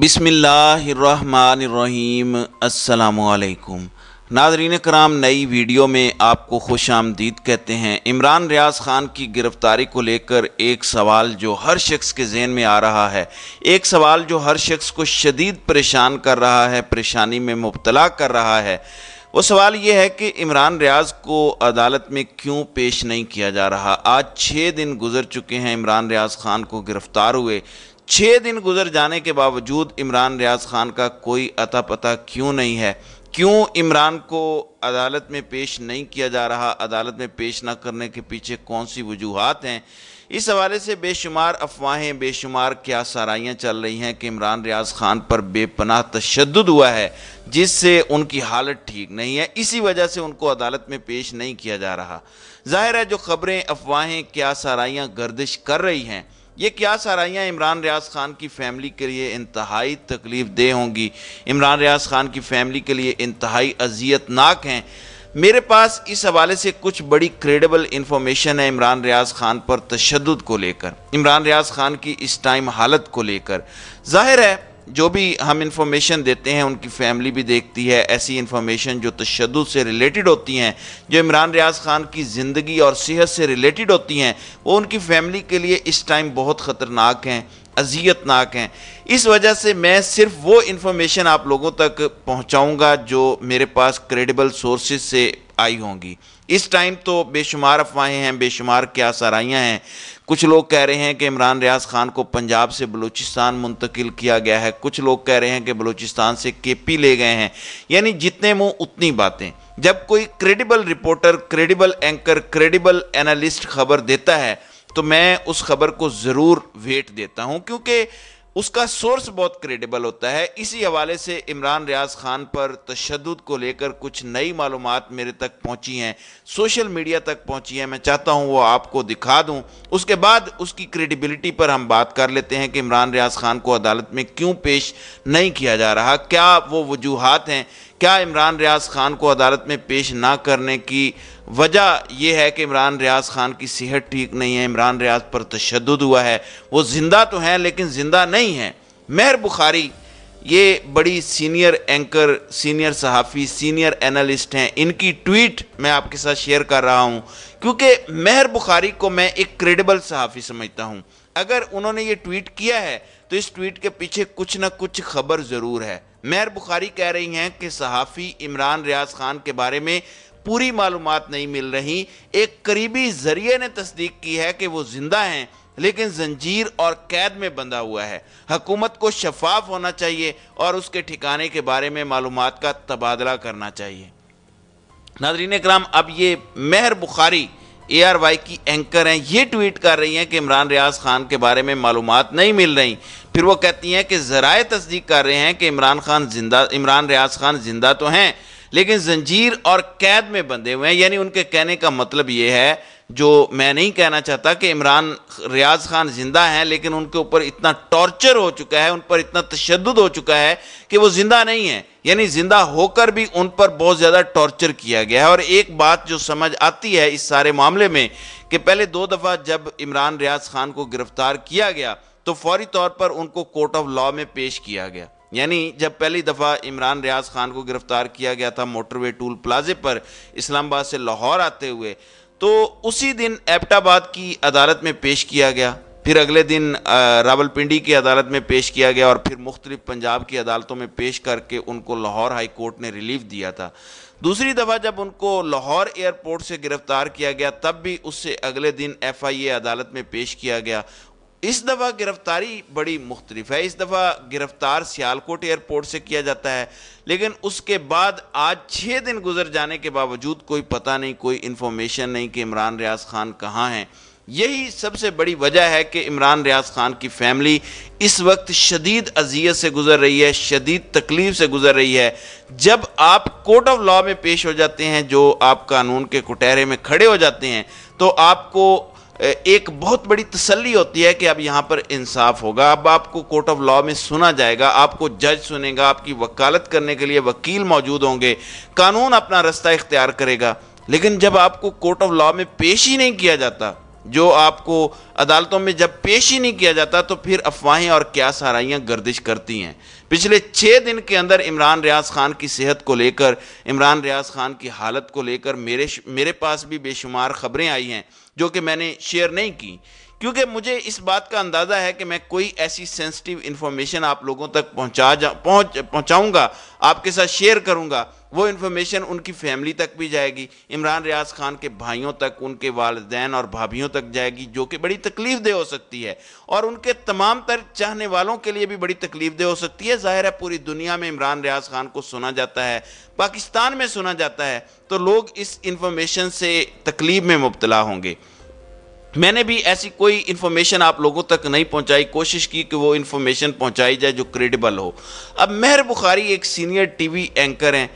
बिसमीम् अल्लाम नाजरीन कराम नई वीडियो में आपको खुश आमदीद कहते हैं इमरान रियाज ख़ान की गिरफ़्तारी को लेकर एक सवाल जो हर शख्स के जहन में आ रहा है एक सवाल जो हर शख्स को शदीद परेशान कर रहा है परेशानी में मुबतला कर रहा है वो सवाल ये है कि इमरान रियाज को अदालत में क्यों पेश नहीं किया जा रहा आज छः दिन गुजर चुके हैं इमरान रियाज खान को गिरफ़्तार हुए छः दिन गुजर जाने के बावजूद इमरान रियाज खान का कोई अता पता क्यों नहीं है क्यों इमरान को अदालत में पेश नहीं किया जा रहा अदालत में पेश न करने के पीछे कौन सी वजूहत हैं इस हवाले से बेशुमार अफवाहें बेशुमार क्या साराइयाँ चल रही हैं कि इमरान रियाज खान पर बेपनाह तशद हुआ है जिससे उनकी हालत ठीक नहीं है इसी वजह से उनको अदालत में पेश नहीं किया जा रहा जाहिर है जो खबरें अफवाहें क्या साराइयाँ गर्दिश कर रही हैं ये क्या साराइयाँ इमरान रियाज खान की फैमिली के लिए इंतहाई तकलीफ दे होंगी इमरान रियाज खान की फैमिली के लिए इंतहाई अजियतनाक हैं मेरे पास इस हवाले से कुछ बड़ी क्रेडिबल इन्फॉर्मेशन है इमरान रियाज खान पर तशद को लेकर इमरान रियाज खान की इस टाइम हालत को लेकर जाहिर है जो भी हम इंफॉर्मेशन देते हैं उनकी फैमिली भी देखती है ऐसी इंफॉर्मेशन जो तशद से रिलेटेड होती हैं जो इमरान रियाज खान की ज़िंदगी और सेहत से रिलेटेड होती हैं वो उनकी फैमिली के लिए इस टाइम बहुत ख़तरनाक हैं अजियतनाक हैं इस वजह से मैं सिर्फ वो इन्फॉर्मेशन आप लोगों तक पहुंचाऊंगा जो मेरे पास क्रेडिबल सोर्सेज से आई होंगी इस टाइम तो बेशुमार अफवाहें हैं बेशुमार क्या सराइयाँ हैं कुछ लोग कह रहे हैं कि इमरान रियाज खान को पंजाब से बलूचिस्तान मुंतकिल किया गया है कुछ लोग कह रहे हैं कि बलूचिस्तान से के पी ले गए हैं यानी जितने मुँह उतनी बातें जब कोई credible reporter credible anchor credible analyst खबर देता है तो मैं उस खबर को ज़रूर वेट देता हूं क्योंकि उसका सोर्स बहुत क्रेडिबल होता है इसी हवाले से इमरान रियाज खान पर तशद को लेकर कुछ नई मालूम मेरे तक पहुंची हैं सोशल मीडिया तक पहुंची हैं मैं चाहता हूं वो आपको दिखा दूं उसके बाद उसकी क्रेडिबिलिटी पर हम बात कर लेते हैं कि इमरान रियाज खान को अदालत में क्यों पेश नहीं किया जा रहा क्या वो वजूहत हैं क्या इमरान रियाज खान को अदालत में पेश ना करने की वजह यह है कि इमरान रियाज खान की सेहत ठीक नहीं है इमरान रियाज पर तशद हुआ है वो ज़िंदा तो हैं लेकिन ज़िंदा नहीं है मेहर बुखारी ये बड़ी सीनियर एंकर सीनियर सहाफ़ी सीनियर एनालिस्ट हैं इनकी ट्वीट मैं आपके साथ शेयर कर रहा हूँ क्योंकि मेहर बुखारी को मैं एक क्रेडिबल सहाफ़ी समझता हूँ अगर उन्होंने ये ट्वीट किया है तो इस ट्वीट के पीछे कुछ ना कुछ खबर ज़रूर है मेहर बुखारी कह रही हैं कि सहाफ़ी इमरान रियाज खान के बारे में पूरी मालूम नहीं मिल रही एक करीबी जरिए ने तस्दीक की है कि वो जिंदा हैं लेकिन जंजीर और कैद में बंधा हुआ है हकूमत को शफाफ होना चाहिए और उसके ठिकाने के बारे में मालूम का तबादला करना चाहिए नाजरीन कराम अब ये Mehar Bukhari A R Y की एंकर हैं ये ट्वीट कर रही हैं कि इमरान रियाज खान के बारे में मालूम नहीं मिल रही फिर वो कहती हैं कि ज़राए तस्दीक कर रहे हैं कि इमरान खान जिंदा इमरान रियाज खान जिंदा तो हैं लेकिन जंजीर और कैद में बंधे हुए हैं यानी उनके कहने का मतलब ये है जो मैं नहीं कहना चाहता कि इमरान रियाज खान जिंदा हैं लेकिन उनके ऊपर इतना टॉर्चर हो चुका है उन पर इतना तशद हो चुका है कि वो जिंदा नहीं है यानी जिंदा होकर भी उन पर बहुत ज़्यादा टॉर्चर किया गया है और एक बात जो समझ आती है इस सारे मामले में कि पहले दो दफ़ा जब इमरान रियाज खान को गिरफ्तार किया गया तो फौरी तौर पर उनको कोर्ट ऑफ लॉ में पेश किया गया यानी जब पहली दफ़ा इमरान रियाज खान को गिरफ्तार किया गया था मोटरवे टूल प्लाजे पर इस्लामाबाद से लाहौर आते हुए तो उसी दिन एबटाबाद की अदालत में पेश किया गया फिर अगले दिन रावलपिंडी की अदालत में पेश किया गया और फिर मुख्तलिफ पंजाब की अदालतों में पेश करके उनको लाहौर हाई कोर्ट ने रिलीफ दिया था दूसरी दफ़ा जब उनको लाहौर एयरपोर्ट से गिरफ़्तार किया गया तब भी उससे अगले दिन एफ आई ए अदालत में पेश किया गया इस दफ़ा गिरफ़्तारी बड़ी मुख्तलिफ है इस दफ़ा गिरफ़्तार सियालकोट एयरपोर्ट से किया जाता है लेकिन उसके बाद आज छः दिन गुजर जाने के बावजूद कोई पता नहीं कोई इन्फॉर्मेशन नहीं कि इमरान रियाज खान कहाँ हैं यही सबसे बड़ी वजह है कि इमरान रियाज खान की फैमिली इस वक्त शदीद अजियत से गुजर रही है शदीद तकलीफ से गुजर रही है जब आप कोर्ट ऑफ लॉ में पेश हो जाते हैं जो आप कानून के कुटहरे में खड़े हो जाते हैं तो आपको एक बहुत बड़ी तसल्ली होती है कि अब यहाँ पर इंसाफ होगा अब आपको कोर्ट ऑफ लॉ में सुना जाएगा आपको जज सुनेगा आपकी वकालत करने के लिए वकील मौजूद होंगे कानून अपना रास्ता इख्तियार करेगा लेकिन जब आपको कोर्ट ऑफ लॉ में पेश ही नहीं किया जाता जो आपको अदालतों में जब पेश ही नहीं किया जाता तो फिर अफवाहें और क्या सहाराइयाँ गर्दिश करती हैं पिछले छः दिन के अंदर इमरान रियाज खान की सेहत को लेकर इमरान रियाज खान की हालत को लेकर मेरे मेरे पास भी बेशुमार खबरें आई हैं जो कि मैंने शेयर नहीं की क्योंकि मुझे इस बात का अंदाज़ा है कि मैं कोई ऐसी सेंसिटिव इन्फॉर्मेशन आप लोगों तक पहुँचा जा पहुँच पहुँचाऊँगा आपके साथ शेयर करूँगा वो इन्फॉर्मेशन उनकी फैमिली तक भी जाएगी इमरान रियाज खान के भाइयों तक उनके वालदेन और भाभीियों तक जाएगी जो कि बड़ी तकलीफ दे हो सकती है और उनके तमाम तर चाहने वालों के लिए भी बड़ी तकलीफ दे हो सकती है ज़ाहिर है पूरी दुनिया में इमरान रियाज खान को सुना जाता है पाकिस्तान में सुना जाता है तो लोग इस इंफॉर्मेशन से तकलीफ में मुबतला होंगे मैंने भी ऐसी कोई इन्फॉर्मेशन आप लोगों तक नहीं पहुंचाई कोशिश की कि वो इन्फॉर्मेशन पहुंचाई जाए जो क्रेडिबल हो अब मेहर बुखारी एक सीनियर टीवी एंकर हैं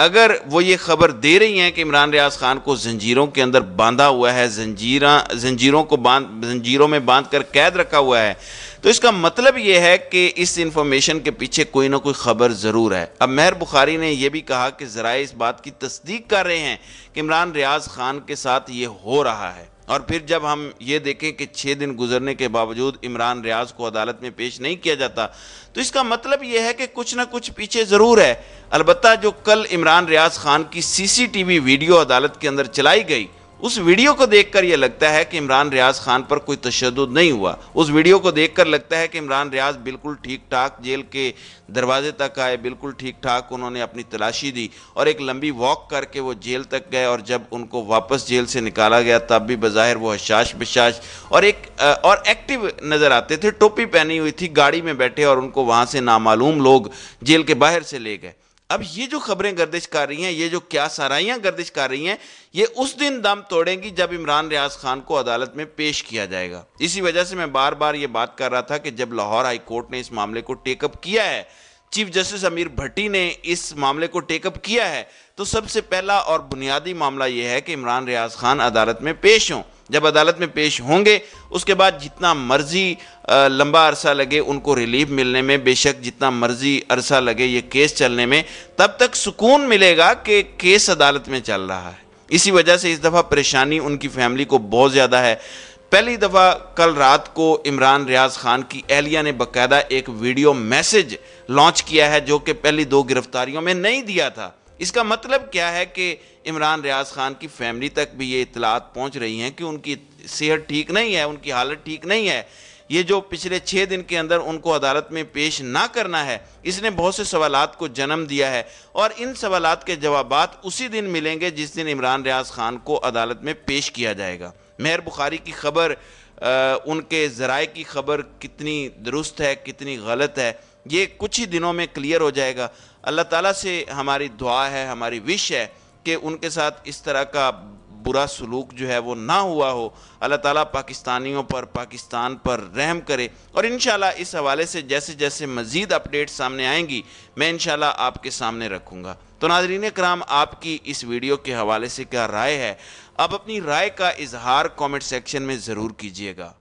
अगर वो ये खबर दे रही हैं कि इमरान रियाज खान को जंजीरों के अंदर बांधा हुआ है जंजीरा जंजीरों को बांध जंजीरों में बांध कर कैद रखा हुआ है तो इसका मतलब ये है कि इस इंफॉर्मेशन के पीछे कोई ना कोई खबर ज़रूर है अब मेहर बुखारी ने यह भी कहा कि ज़रा इस बात की तस्दीक कर रहे हैं कि इमरान रियाज खान के साथ ये हो रहा है और फिर जब हम ये देखें कि छः दिन गुजरने के बावजूद इमरान रियाज को अदालत में पेश नहीं किया जाता तो इसका मतलब यह है कि कुछ ना कुछ पीछे ज़रूर है अलबत् जो कल इमरान रियाज खान की सीसीटीवी वीडियो अदालत के अंदर चलाई गई उस वीडियो को देखकर यह लगता है कि इमरान रियाज खान पर कोई तशद नहीं हुआ उस वीडियो को देखकर लगता है कि इमरान रियाज बिल्कुल ठीक ठाक जेल के दरवाजे तक आए बिल्कुल ठीक ठाक उन्होंने अपनी तलाशी दी और एक लंबी वॉक करके वो जेल तक गए और जब उनको वापस जेल से निकाला गया तब भी बज़ाहिर वो हशाश बशाश और एक और एक्टिव नज़र आते थे टोपी पहनी हुई थी गाड़ी में बैठे और उनको वहाँ से नामालूम लोग जेल के बाहर से ले गए अब ये जो खबरें गर्दिश कर रही हैं ये जो क्या सराइयाँ गर्दिश कर रही हैं ये उस दिन दम तोड़ेंगी जब इमरान रियाज खान को अदालत में पेश किया जाएगा इसी वजह से मैं बार बार ये बात कर रहा था कि जब लाहौर हाई कोर्ट ने इस मामले को टेकअप किया है चीफ जस्टिस अमीर भट्टी ने इस मामले को टेकअप किया है तो सबसे पहला और बुनियादी मामला यह है कि इमरान रियाज खान अदालत में पेश हों जब अदालत में पेश होंगे उसके बाद जितना मर्जी लंबा अरसा लगे उनको रिलीफ मिलने में बेशक जितना मर्जी अरसा लगे ये केस चलने में तब तक सुकून मिलेगा कि केस अदालत में चल रहा है इसी वजह से इस दफ़ा परेशानी उनकी फैमिली को बहुत ज़्यादा है पहली दफ़ा कल रात को इमरान रियाज खान की एहलिया ने बाकायदा एक वीडियो मैसेज लॉन्च किया है जो कि पहली दो गिरफ्तारियों में नहीं दिया था इसका मतलब क्या है कि इमरान रियाज खान की फैमिली तक भी ये इतलात पहुँच रही हैं कि उनकी सेहत ठीक नहीं है उनकी हालत ठीक नहीं है ये जो पिछले छः दिन के अंदर उनको अदालत में पेश ना करना है इसने बहुत से सवालात को जन्म दिया है और इन सवालात के जवाब उसी दिन मिलेंगे जिस दिन इमरान रियाज खान को अदालत में पेश किया जाएगा मेहर बुखारी की खबर उनके ज़राए की खबर कितनी दुरुस्त है कितनी गलत है ये कुछ ही दिनों में क्लियर हो जाएगा अल्लाह ताला से हमारी दुआ है हमारी विश है कि उनके साथ इस तरह का बुरा सलूक जो है वो ना हुआ हो अल्लाह ताला पाकिस्तानियों पर पाकिस्तान पर रहम करे और इन इस हवाले से जैसे जैसे मज़ीद अपडेट सामने आएंगी मैं इन आपके सामने रखूँगा तो नाजरीन कराम आपकी इस वीडियो के हवाले से क्या राय है आप अपनी राय का इजहार कमेंट सेक्शन में ज़रूर कीजिएगा